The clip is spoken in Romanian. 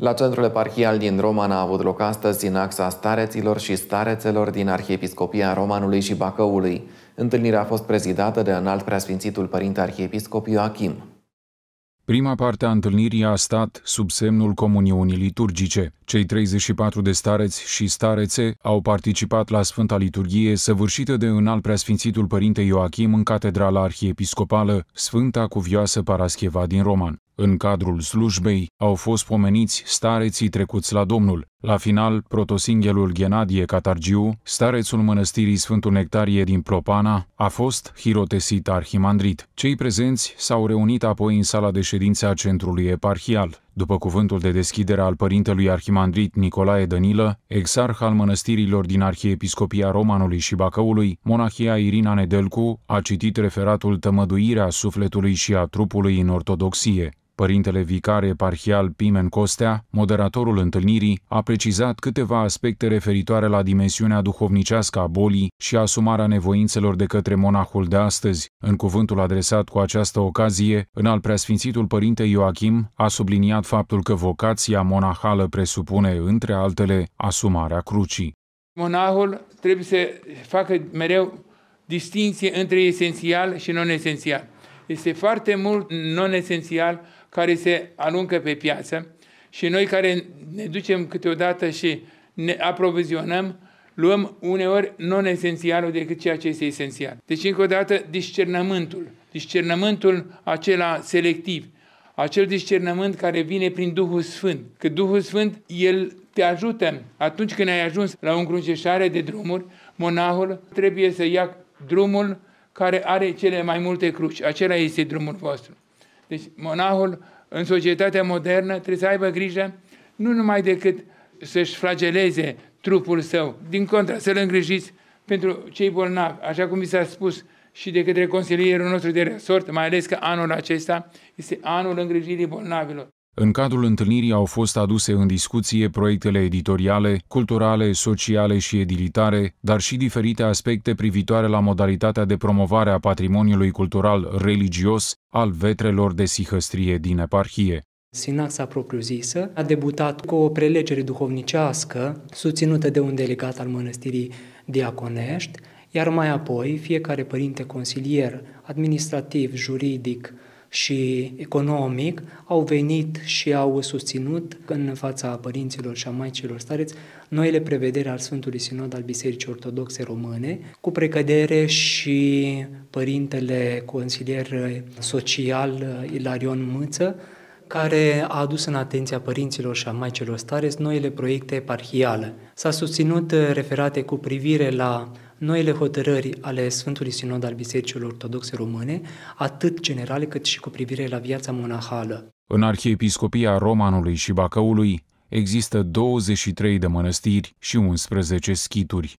La centrul eparhial din Roman a avut loc astăzi sinaxa stareților și starețelor din Arhiepiscopia Romanului și Bacăului. Întâlnirea a fost prezidată de înalt preasfințitul părinte arhiepiscop Ioachim. Prima parte a întâlnirii a stat sub semnul comuniunii liturgice. Cei 34 de stareți și starețe au participat la Sfânta Liturghie săvârșită de înalt preasfințitul părinte Ioachim în Catedrala Arhiepiscopală, Sfânta Cuvioasă Parascheva din Roman. În cadrul slujbei au fost pomeniți stareții trecuți la Domnul. La final, protosinghelul Ghenadie Catargiu, starețul mănăstirii Sfântul Nectarie din Propana, a fost hirotesit arhimandrit. Cei prezenți s-au reunit apoi în sala de ședințe a centrului eparhial. După cuvântul de deschidere al părintelui arhimandrit Nicolae Dănilă, exarh al mănăstirilor din Arhiepiscopia Romanului și Bacăului, monahia Irina Nedelcu a citit referatul Tămăduirea sufletului și a trupului în ortodoxie. Părintele vicar eparhial Pimen Costea, moderatorul întâlnirii, a precizat câteva aspecte referitoare la dimensiunea duhovnicească a bolii și asumarea nevoințelor de către monahul de astăzi. În cuvântul adresat cu această ocazie, în al preasfințitul părinte Ioachim a subliniat faptul că vocația monahală presupune, între altele, asumarea crucii. Monahul trebuie să facă mereu distinție între esențial și non-esențial. Este foarte mult non-esențial care se aruncă pe piață și noi care ne ducem câteodată și ne aprovizionăm, luăm uneori non-esențialul decât ceea ce este esențial. Deci, încă o dată, discernământul. Discernământul acela selectiv. Acel discernământ care vine prin Duhul Sfânt. Că Duhul Sfânt, El te ajută. Atunci când ai ajuns la o încrucișare de drumuri, monahul trebuie să ia drumul care are cele mai multe cruci. Acela este drumul vostru. Deci monahul în societatea modernă trebuie să aibă grijă nu numai decât să-și flageleze trupul său, din contra, să-l îngrijiți pentru cei bolnavi, așa cum vi s-a spus și de către consilierul nostru de resort, mai ales că anul acesta este anul îngrijirii bolnavilor. În cadrul întâlnirii au fost aduse în discuție proiectele editoriale, culturale, sociale și edilitare, dar și diferite aspecte privitoare la modalitatea de promovare a patrimoniului cultural religios al vetrelor de sihăstrie din eparhie. Sinaxa propriu-zisă a debutat cu o prelegere duhovnicească susținută de un delegat al mănăstirii Diaconești, iar mai apoi fiecare părinte consilier administrativ, juridic, și economic, au venit și au susținut în fața părinților și a maicilor stareți noile prevederi al Sfântului Sinod al Bisericii Ortodoxe Române, cu precădere și părintele consilier social Ilarion Mâță, care a adus în atenția părinților și a maicilor stareți noile proiecte parhiale. S-a susținut referate cu privire la noile hotărâri ale Sfântului Sinod al Bisericii Ortodoxe Române, atât generale cât și cu privire la viața monahală. În Arhiepiscopia Romanului și Bacăului există 23 de mănăstiri și 11 schituri.